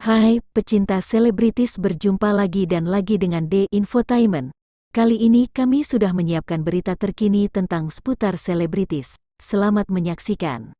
Hai, pecinta selebritis berjumpa lagi dan lagi dengan The Infotainment. Kali ini kami sudah menyiapkan berita terkini tentang seputar selebritis. Selamat menyaksikan.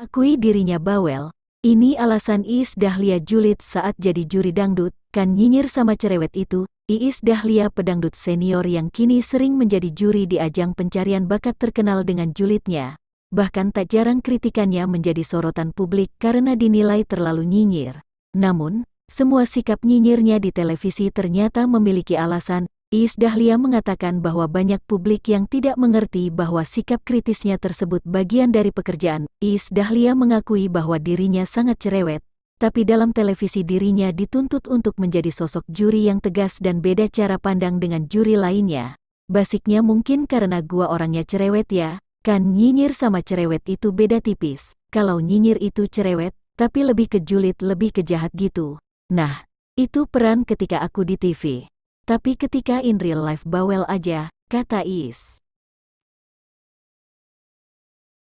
Akui dirinya bawel, ini alasan Iis Dahlia julid saat jadi juri dangdut, kan nyinyir sama cerewet itu, Iis Dahlia pedangdut senior yang kini sering menjadi juri di ajang pencarian bakat terkenal dengan julidnya, bahkan tak jarang kritikannya menjadi sorotan publik karena dinilai terlalu nyinyir. Namun, semua sikap nyinyirnya di televisi ternyata memiliki alasan. Iis Dahlia mengatakan bahwa banyak publik yang tidak mengerti bahwa sikap kritisnya tersebut bagian dari pekerjaan. Iis Dahlia mengakui bahwa dirinya sangat cerewet, tapi dalam televisi dirinya dituntut untuk menjadi sosok juri yang tegas dan beda cara pandang dengan juri lainnya. Basiknya mungkin karena gua orangnya cerewet ya, Kan nyinyir sama cerewet itu beda tipis. Kalau nyinyir itu cerewet, tapi lebih ke julid lebih kejahat gitu. Nah, itu peran ketika aku di TV. Tapi ketika in real life bawel aja, kata Is.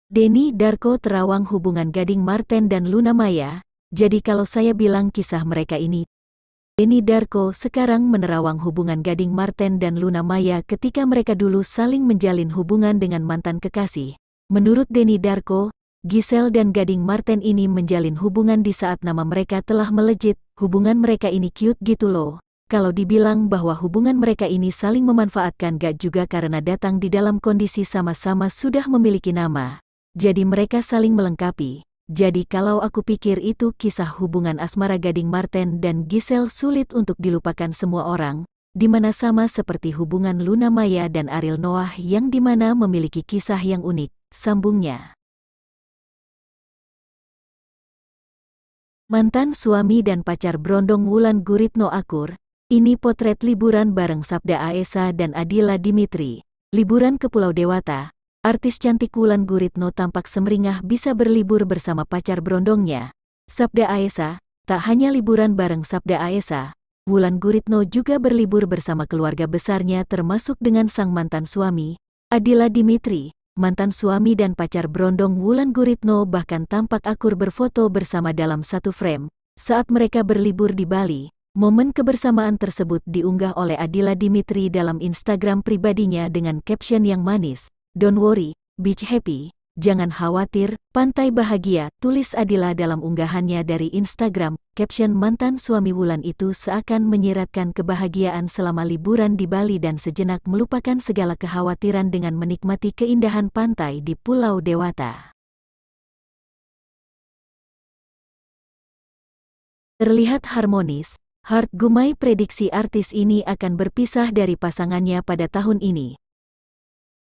Denny Darko terawang hubungan Gading Marten dan Luna Maya, jadi kalau saya bilang kisah mereka ini Denny Darko sekarang menerawang hubungan Gading Marten dan Luna Maya ketika mereka dulu saling menjalin hubungan dengan mantan kekasih. Menurut Denny Darko, Giselle dan Gading Marten ini menjalin hubungan di saat nama mereka telah melejit, hubungan mereka ini cute gitu loh. Kalau dibilang bahwa hubungan mereka ini saling memanfaatkan gak juga karena datang di dalam kondisi sama-sama sudah memiliki nama. Jadi mereka saling melengkapi. Jadi kalau aku pikir itu kisah hubungan asmara Gading Marten dan Giselle sulit untuk dilupakan semua orang, di mana sama seperti hubungan Luna Maya dan Ariel Noah yang di mana memiliki kisah yang unik, sambungnya. Mantan suami dan pacar Brondong Wulan Guritno Akur, ini potret liburan bareng Sabda Aesa dan Adila Dimitri, liburan ke Pulau Dewata, Artis cantik Wulan Guritno tampak semeringah bisa berlibur bersama pacar berondongnya. Sabda Aesa, tak hanya liburan bareng Sabda Aesa, Wulan Guritno juga berlibur bersama keluarga besarnya termasuk dengan sang mantan suami, Adila Dimitri. Mantan suami dan pacar berondong Wulan Guritno bahkan tampak akur berfoto bersama dalam satu frame. Saat mereka berlibur di Bali, momen kebersamaan tersebut diunggah oleh Adila Dimitri dalam Instagram pribadinya dengan caption yang manis. Don't worry, beach happy. Jangan khawatir, pantai bahagia, tulis Adila dalam unggahannya dari Instagram. Caption mantan suami Wulan itu seakan menyiratkan kebahagiaan selama liburan di Bali dan sejenak melupakan segala kekhawatiran dengan menikmati keindahan pantai di Pulau Dewata. Terlihat harmonis, Hart Gumai prediksi artis ini akan berpisah dari pasangannya pada tahun ini.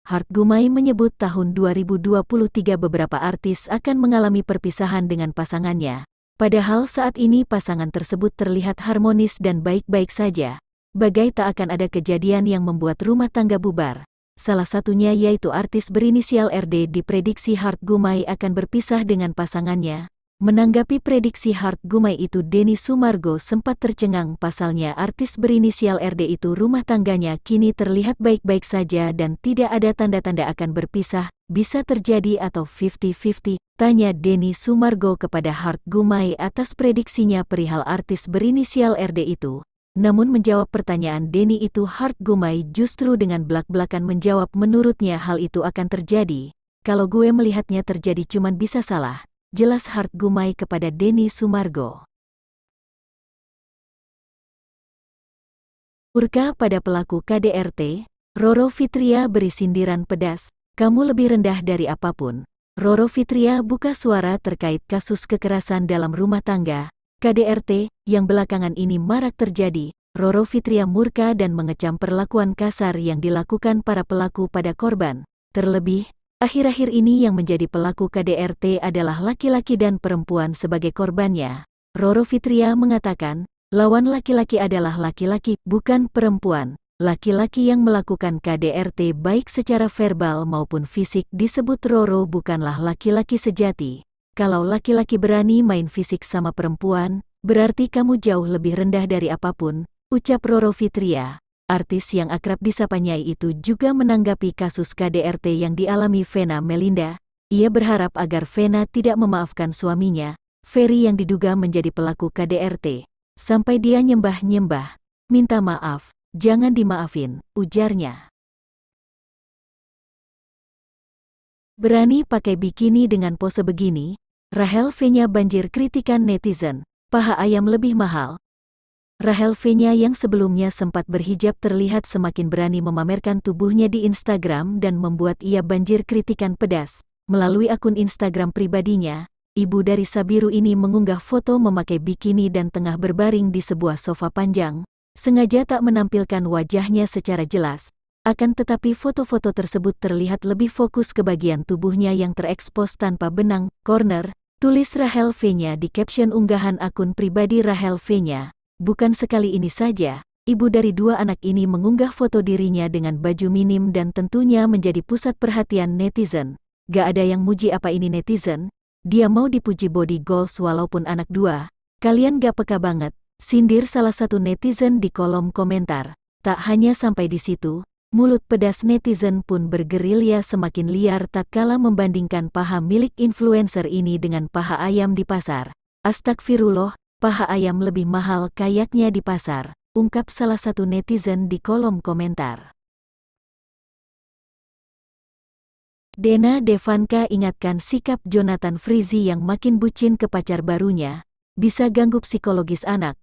Hart Gumai menyebut tahun 2023 beberapa artis akan mengalami perpisahan dengan pasangannya. Padahal saat ini pasangan tersebut terlihat harmonis dan baik-baik saja. Bagai tak akan ada kejadian yang membuat rumah tangga bubar. Salah satunya yaitu artis berinisial RD diprediksi Hart Gumai akan berpisah dengan pasangannya Menanggapi prediksi Hart Gumai itu Denny Sumargo sempat tercengang pasalnya artis berinisial RD itu rumah tangganya kini terlihat baik-baik saja dan tidak ada tanda-tanda akan berpisah, bisa terjadi atau 50-50, tanya Denny Sumargo kepada Hart Gumai atas prediksinya perihal artis berinisial RD itu. Namun menjawab pertanyaan Denny itu Hart Gumai justru dengan belak-belakan menjawab menurutnya hal itu akan terjadi. Kalau gue melihatnya terjadi cuman bisa salah jelas Hart gumai kepada Denny Sumargo. Urka pada pelaku KDRT, Roro Fitria beri sindiran pedas, kamu lebih rendah dari apapun. Roro Fitria buka suara terkait kasus kekerasan dalam rumah tangga, KDRT, yang belakangan ini marak terjadi, Roro Fitria murka dan mengecam perlakuan kasar yang dilakukan para pelaku pada korban. Terlebih, Akhir-akhir ini yang menjadi pelaku KDRT adalah laki-laki dan perempuan sebagai korbannya. Roro Fitria mengatakan, lawan laki-laki adalah laki-laki, bukan perempuan. Laki-laki yang melakukan KDRT baik secara verbal maupun fisik disebut Roro bukanlah laki-laki sejati. Kalau laki-laki berani main fisik sama perempuan, berarti kamu jauh lebih rendah dari apapun, ucap Roro Fitria. Artis yang akrab disapa Nyai itu juga menanggapi kasus KDRT yang dialami Vena Melinda. Ia berharap agar Vena tidak memaafkan suaminya, Ferry yang diduga menjadi pelaku KDRT. Sampai dia nyembah-nyembah, minta maaf, jangan dimaafin, ujarnya. Berani pakai bikini dengan pose begini, Rahel Venya banjir kritikan netizen, paha ayam lebih mahal, Rahel Fenya yang sebelumnya sempat berhijab terlihat semakin berani memamerkan tubuhnya di Instagram dan membuat ia banjir kritikan pedas. Melalui akun Instagram pribadinya, ibu dari Sabiru ini mengunggah foto memakai bikini dan tengah berbaring di sebuah sofa panjang, sengaja tak menampilkan wajahnya secara jelas. Akan tetapi foto-foto tersebut terlihat lebih fokus ke bagian tubuhnya yang terekspos tanpa benang, corner, tulis Rahel Fenya di caption unggahan akun pribadi Rahel Fenya. Bukan sekali ini saja, ibu dari dua anak ini mengunggah foto dirinya dengan baju minim dan tentunya menjadi pusat perhatian netizen. Gak ada yang muji apa ini netizen, dia mau dipuji body goals walaupun anak dua. Kalian gak peka banget, sindir salah satu netizen di kolom komentar. Tak hanya sampai di situ, mulut pedas netizen pun bergerilya semakin liar tak tatkala membandingkan paha milik influencer ini dengan paha ayam di pasar. Astagfirullah, paha ayam lebih mahal kayaknya di pasar, ungkap salah satu netizen di kolom komentar. Dena Devanka ingatkan sikap Jonathan Frizzy yang makin bucin ke pacar barunya, bisa ganggu psikologis anak.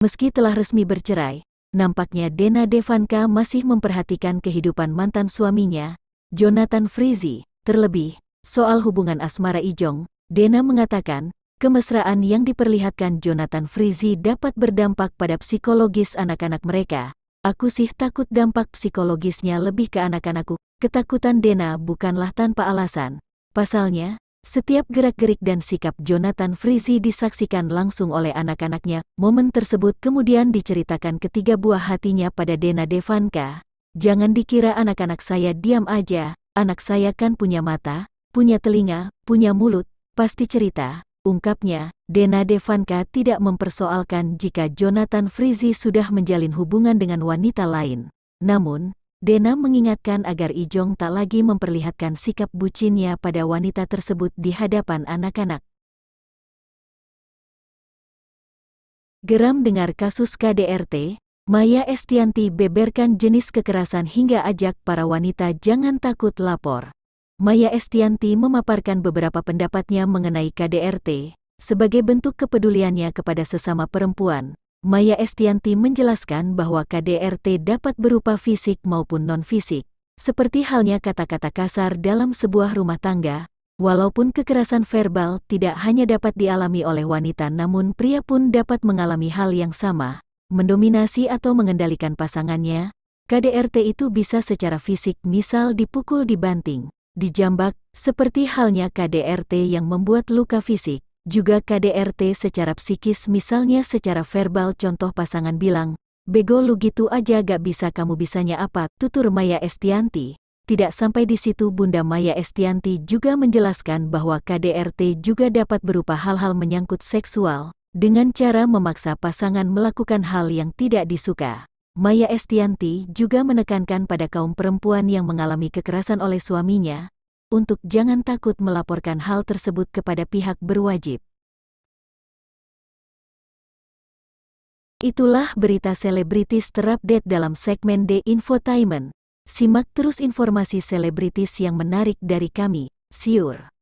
Meski telah resmi bercerai, nampaknya Dena Devanka masih memperhatikan kehidupan mantan suaminya, Jonathan Frizzy. Terlebih, soal hubungan asmara Ijong, Dena mengatakan, kemesraan yang diperlihatkan Jonathan Frizzy dapat berdampak pada psikologis anak-anak mereka. Aku sih takut dampak psikologisnya lebih ke anak-anakku. Ketakutan Dena bukanlah tanpa alasan. Pasalnya, setiap gerak-gerik dan sikap Jonathan Frizzy disaksikan langsung oleh anak-anaknya. Momen tersebut kemudian diceritakan ketiga buah hatinya pada Dena Devanka. Jangan dikira anak-anak saya diam aja, anak saya kan punya mata, punya telinga, punya mulut, pasti cerita. Ungkapnya, Dena Devanka tidak mempersoalkan jika Jonathan Frizzy sudah menjalin hubungan dengan wanita lain. Namun, Dena mengingatkan agar Ijong tak lagi memperlihatkan sikap bucinnya pada wanita tersebut di hadapan anak-anak. Geram dengar kasus KDRT, Maya Estianti beberkan jenis kekerasan hingga ajak para wanita jangan takut lapor. Maya Estianti memaparkan beberapa pendapatnya mengenai KDRT. Sebagai bentuk kepeduliannya kepada sesama perempuan, Maya Estianti menjelaskan bahwa KDRT dapat berupa fisik maupun non-fisik, seperti halnya kata-kata kasar dalam sebuah rumah tangga, Walaupun kekerasan verbal tidak hanya dapat dialami oleh wanita namun pria pun dapat mengalami hal yang sama, mendominasi atau mengendalikan pasangannya, KDRT itu bisa secara fisik misal dipukul dibanting, dijambak, seperti halnya KDRT yang membuat luka fisik, juga KDRT secara psikis misalnya secara verbal contoh pasangan bilang, bego lu gitu aja gak bisa kamu bisanya apa, tutur Maya Estianti. Tidak sampai di situ Bunda Maya Estianti juga menjelaskan bahwa KDRT juga dapat berupa hal-hal menyangkut seksual, dengan cara memaksa pasangan melakukan hal yang tidak disuka. Maya Estianti juga menekankan pada kaum perempuan yang mengalami kekerasan oleh suaminya, untuk jangan takut melaporkan hal tersebut kepada pihak berwajib. Itulah berita selebritis terupdate dalam segmen The Infotainment. Simak terus informasi selebritis yang menarik dari kami, Siur.